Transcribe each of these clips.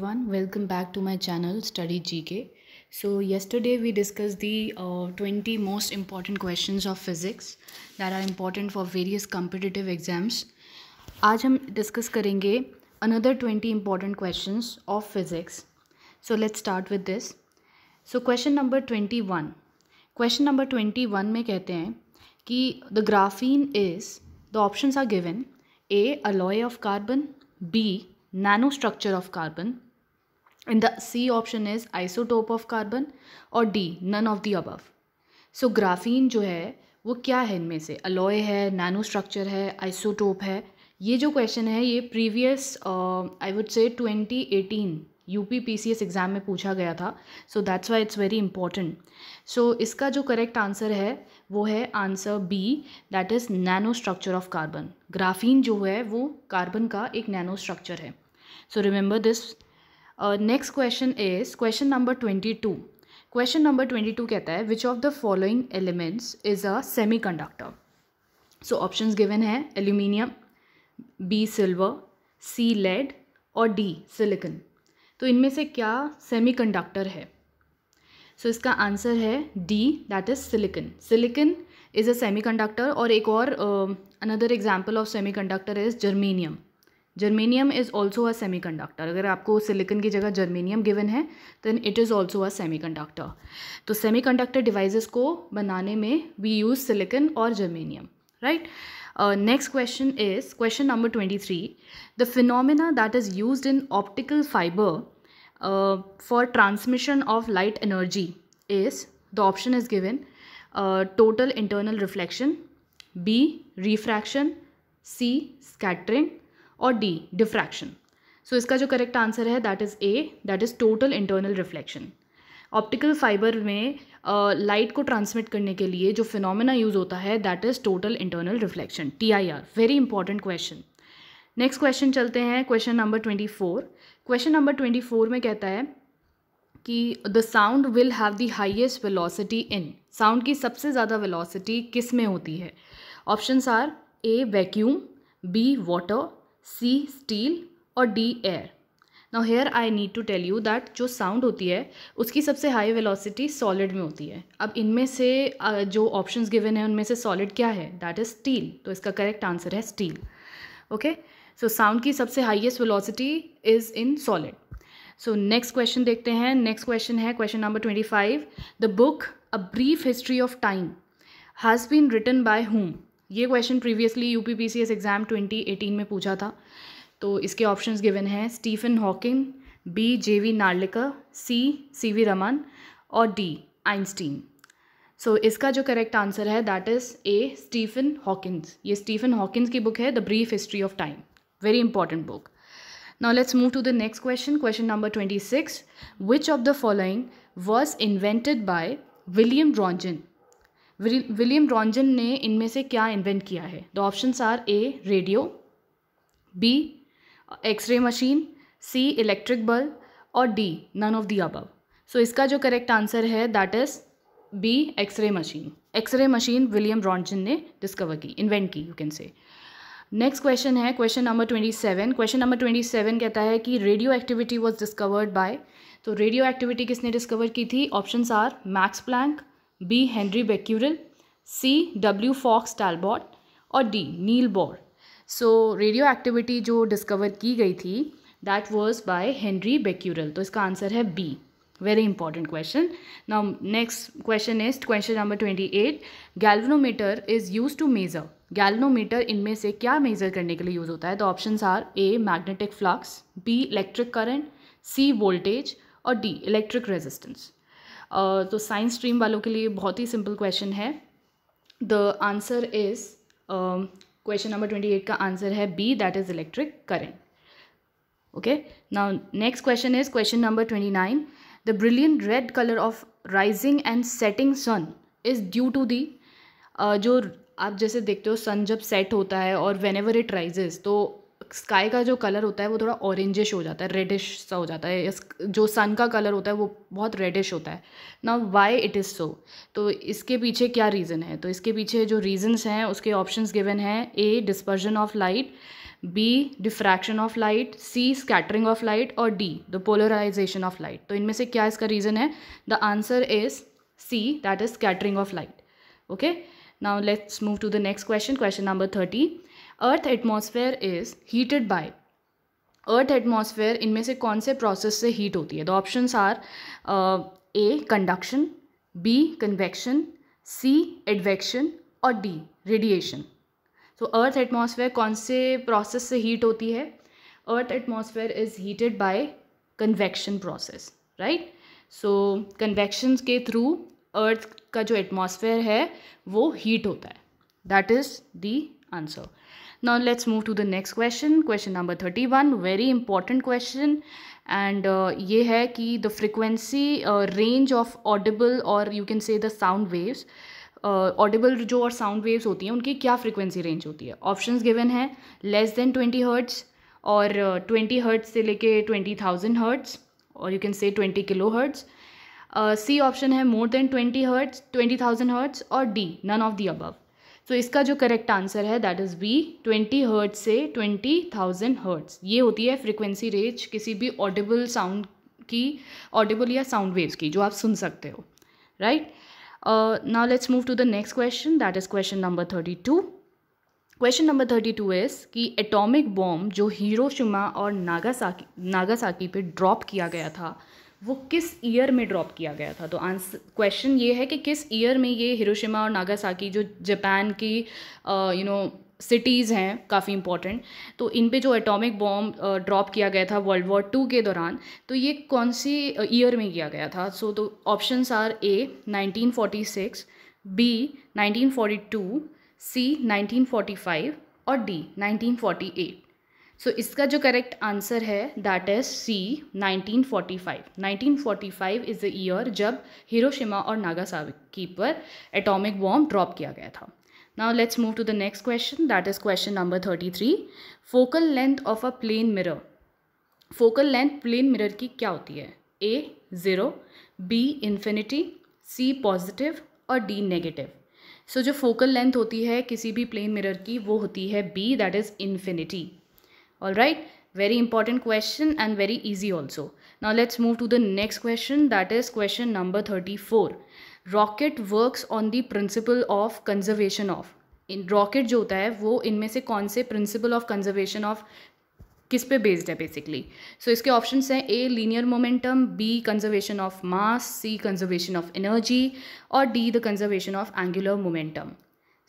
One welcome back to my channel study G K so yesterday we discuss the twenty most important question of physics that are important for various competitive exams आज हम discuss करेंगे another twenty important question of physics so let's start with this so question number twenty one question number twenty one में कहते हैं कि the graphene is the option are given A alloy of carbon B nanostructure of carbon and the C option is isotope of carbon और D none of the above. So graphene जो है वो क्या है इनमें से alloy है nano nanostructure है आइसोटोप है ये जो क्वेश्चन है ये previous I would say 2018 U P P C S exam में पूछा गया था so that's why it's very important so इसका जो करेक्ट आंसर है वो है answer B that is nanostructure of carbon graphene जो है वो कार्बन का एक नैनो स्ट्रक्चर है so remember this next question is question number twenty two question number twenty two कहता है which of the following elements is a semi conductor so option given है aluminium B silver C lead और D silicon तो इनमें से क्या semiconductor है so so, इसका आंसर है D that is silicon silicon is a semiconductor और एक और another example of semiconductor is germanium germanium is also a semiconductor अगर आपको सिलिकन की जगह जर्मेनियम गिवन है then it is also a semiconductor तो semiconductor devices को बनाने में वी यूज़ सिलिकन और germanium right next question is question number twenty three the phenomena that is use in optical fibre for transmission of light energy is the option is given total internal reflection B refraction C scattering और D diffraction so इसका जो correct answer है that is A that is total internal reflection optical fibre में light uh, को transmit करने के लिए जो फिनोमेना यूज़ होता है that is total internal reflection T I R very important question next question चलते हैं question number twenty four question number twenty four में कहता है कि the sound will have the highest velocity in sound की सबसे ज़्यादा वेलोसिटी किस में होती है options are A vacuum B water C steel और D air now here I need to tell you that जो साउंड होती है उसकी सबसे हाई वेलोसिटी सॉलिड में होती है अब इनमें से जो ऑप्शन गिवन है उनमें से सॉलिड क्या है दैट इज़ स्टील तो इसका करेक्ट आंसर है स्टील ओके सो साउंड की सबसे highest velocity is in solid so next question देखते हैं नेक्स्ट क्वेश्चन है question number twenty five the book a brief history of time has been written by whom ये question previously U P exam twenty eighteen में पूछा था तो इसके options given हैं Stephen Hawking B J V Narlikar C C V Raman और D Einstein so इसका जो करेक्ट आंसर है that is A Stephen Hawkins ये स्टीफन हॉकिंस की बुक है the brief history of time very important book let's move to the next question question number twenty six which of the following was invented by William Roentgen William Roentgen ने इनमें से क्या invent किया है the option are A radio B x-ray machine C electric bulb और D none of the above so इसका जो correct answer है that is B x-ray machine x-ray machine William Roentgen ने डिस्कवर की इन्वेंट की you can say next question है question number twenty seven question number twenty seven कहता है कि radioactivity was discovered by तो radioactivity किसने discover की थी option are Max Planck B Henri Becquerel C W Fox Talbot और D Niels Bohr so radioactivity जो discover की गई थी that was by Henri Becquerel तो इसका आंसर है B very important question now next question is question number twenty eight galvanometer is use to measure galvanometer इनमें से क्या मेजर करने के लिए यूज होता है तो option are A magnetic flux B electric current C voltage और डी इलेक्ट्रिक रेजिस्टेंस Uh, तो साइंस स्ट्रीम वालों के लिए बहुत ही सिंपल क्वेश्चन है the answer is question number twenty eight का आंसर है B that is electric current okay ना next question is question number twenty nine the brilliant red colour of rising and setting sun is due to the जो आप जैसे देखते हो सन जब set होता है और वेन एवर इट राइजेज तो स्काई का जो कलर होता है वो थोड़ा ऑरेंजिश हो जाता है रेडिश सा हो जाता है जो सन का कलर होता है वो बहुत रेडिश होता है ना वाई इट इज़ सो तो इसके पीछे क्या रीज़न है तो इसके पीछे जो रीज़न्स हैं उसके ऑप्शन गिवन हैं A dispersion of light B diffraction of light C scattering of light और D the polarisation of light तो इनमें से क्या इसका रीज़न है the answer is C that is scattering of light okay now let's move to the next question question number thirty earth atmosphere is heated by earth atmosphere इनमें से कौन से प्रोसेस से हीट होती है the option are A conduction B convection C advection और D radiation so earth atmosphere कौन से प्रोसेस से हीट होती है earth atmosphere is heated by convection process right so convection के थ्रू अर्थ का जो एटमोसफेयर है वो हीट होता है that is the answer now let's move to the next question question number 31 very important question and uh, ये है कि the uh, range of audible और you can say the sound waves audible जो और sound waves होती हैं उनकी क्या फ्रिक्वेंसी रेंज होती है ऑप्शंस गिवन है लेस देन ट्वेंटी हर्ट्स और ट्वेंटी uh, हर्ट्स से लेके ट्वेंटी थाउजेंड हर्ट्स और you can say twenty kilohertz C option है more than twenty hertz twenty thousand hertz और D none of the above तो इसका जो करेक्ट आंसर है that is B twenty hertz से ट्वेंटी थाउजेंड हर्ट्स ये होती है फ्रिक्वेंसी रेंज किसी भी ऑडिबल साउंड की ऑडिबल या साउंड वेव्स की जो आप सुन सकते हो right now let's move to the next question that is question number thirty two question number thirty two is कि एटॉमिक बॉम्ब जो हीरोशिमा और नागासाकी नागासाकी पे ड्रॉप किया गया था वो किस ईयर में ड्रॉप किया गया था तो आंसर क्वेश्चन ये है कि किस ईयर में ये हिरोशिमा और नागासाकी जो जापान की यू नो सिटीज़ हैं काफ़ी इंपॉर्टेंट तो इन पे जो एटॉमिक बॉम्ब ड्रॉप किया गया था वर्ल्ड वॉर टू के दौरान तो ये कौन सी ईयर में किया गया था सो तो options are A 1946 B 1942 C 1945 और डी 1948 सो so, इसका जो करेक्ट आंसर है that is C 1945 1945 is the year जब हिरोशिमा और नागासाकी पर एटॉमिक बॉम्ब ड्रॉप किया गया था now let's move to the next question that is question number 33. Focal length of a plane mirror focal length plane mirror की क्या होती है A zero B infinity C positive और D negative so जो focal length होती है किसी भी प्लेन मिरर की वो होती है B that is infinity Alright, very important question and very easy also. Now let's move to the next question that is question number 34. Rocket works on the principle of conservation of. In rocket जो होता है वो इनमें से कौन से principle of conservation of किस पे बेस्ड है बेसिकली सो so, इसके ऑप्शंस हैं A linear momentum B conservation of mass C conservation of energy और D the conservation of angular momentum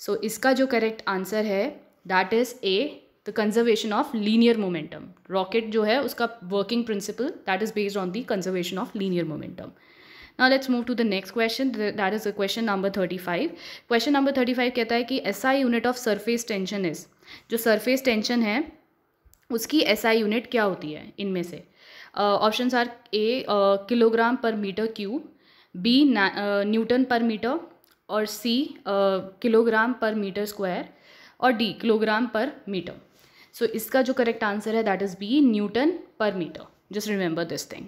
so इसका जो करेक्ट आंसर है that is A conservation of linear momentum rocket जो है उसका working principle that is based on the conservation of linear momentum move to the next question that is a question number thirty five question number thirty five कहता है कि S I unit of surface tension is जो surface tension है उसकी S I unit क्या होती है इनमें से option are A kilogram per meter cube B newton per meter और C kilogram per meter square और D kilogram per meter so इसका जो करेक्ट आंसर है that is B newton per meter just remember this thing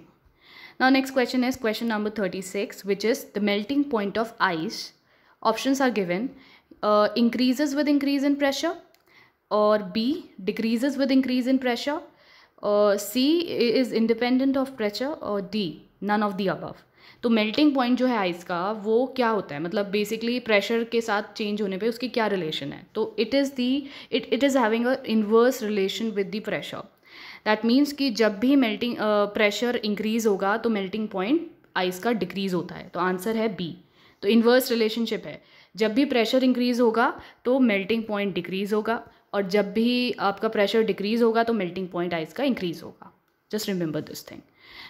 now next question is question number thirty six which is the melting point of ice option are given increase with increase in pressure और B decrease with increase in pressure C is independent of pressure और D none of the above तो melting point जो है ice का वो क्या होता है मतलब बेसिकली प्रेशर के साथ चेंज होने पे उसकी क्या रिलेशन है तो it is the it it is having a inverse relation with the pressure that means कि जब भी मेल्टिंग प्रेशर इंक्रीज होगा तो मेल्टिंग पॉइंट आइस का डिक्रीज होता है तो आंसर है बी तो इन्वर्स रिलेशनशिप है जब भी प्रेशर इंक्रीज होगा तो मेल्टिंग पॉइंट डिक्रीज होगा और जब भी आपका प्रेशर डिक्रीज होगा तो मेल्टिंग पॉइंट आइस का इंक्रीज होगा just remember this thing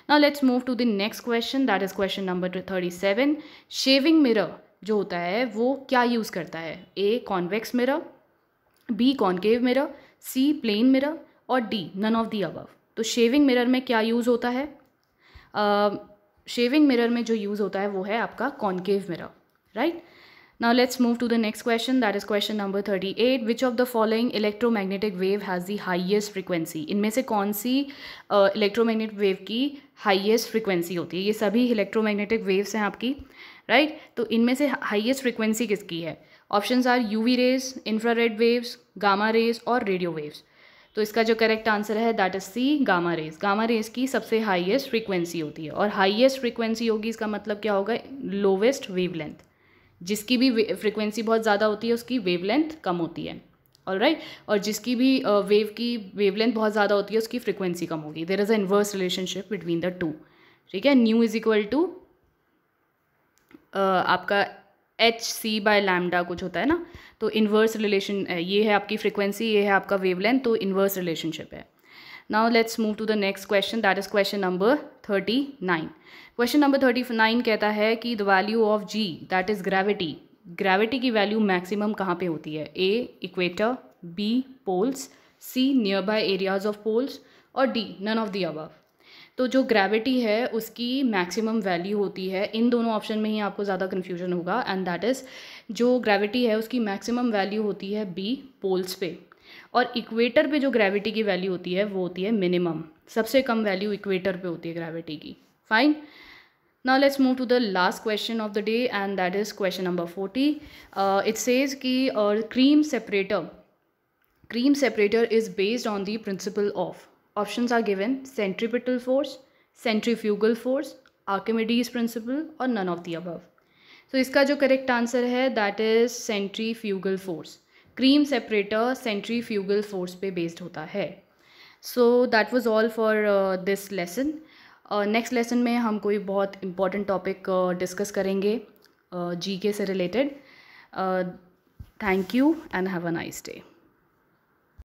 now let's move to the next question that is question number thirty seven shaving mirror जो होता है वो क्या यूज़ करता है A convex mirror B concave mirror C plane mirror और D none of the above तो shaving mirror में क्या यूज़ होता है शेविंग uh, मिरर में जो यूज़ होता है वो है आपका concave mirror right Now let's move to the next question that is question number 38 which of the following electromagnetic wave has the highest frequency इनमें se kaun si electromagnetic wave की highest frequency होती है ये सभी electromagnetic waves हैं आपकी right right? तो इनमें से हाईएस्ट फ्रीक्वेंसी किसकी hai options are uv rays infrared waves gamma rays or radio waves तो इसका जो करेक्ट आंसर है that is C gamma rays gamma rays की सबसे हाईएस्ट फ्रीक्वेंसी होती है और हाईएस्ट फ्रीक्वेंसी होगी इसका मतलब क्या होगा लोवेस्ट वेवलेंथ जिसकी भी फ्रिक्वेंसी बहुत ज़्यादा होती है उसकी वेवलेंथ कम होती है ऑल राइट right? और जिसकी भी वेव uh, की वेवलेंथ बहुत ज़्यादा होती है उसकी फ्रिक्वेंसी कम होगी there is a inverse relationship between the two ठीक है न्यू इज इक्वल टू आपका एच सी बाय लैमडा कुछ होता है ना तो इन्वर्स रिलेशन ये है आपकी फ्रिक्वेंसी ये है आपका वेवलेंथ तो इन्वर्स रिलेशनशिप है now let's move to the next question that is question number thirty nine question number thirty nine कहता है कि the value of G that is gravity gravity की वैल्यू मैक्सिमम कहाँ पे होती है A equator B poles C near by areas of poles और D none of the above तो जो ग्रेविटी है उसकी मैक्सिमम वैल्यू होती है इन दोनों ऑप्शन में ही आपको ज़्यादा कन्फ्यूजन होगा एंड दैट इज़ जो ग्रेविटी है उसकी मैक्सिमम वैल्यू होती है बी पोल्स पे और इक्वेटर पे जो ग्रेविटी की वैल्यू होती है वो होती है मिनिमम सबसे कम वैल्यू इक्वेटर पे होती है ग्रेविटी की fine now let's move to the last question of the day and that is question number forty it says की और cream separator cream separator is based on the principle of option are given centripetal force centrifugal force Archimedes principle और none of the above तो इसका जो correct answer है that is centrifugal force separator centrifugal force पे based होता है so that was all for this lesson next lesson में हम कोई बहुत इम्पॉर्टेंट टॉपिक डिस्कस करेंगे जी uh, के uh, uh, uh, से related thank you and have a nice day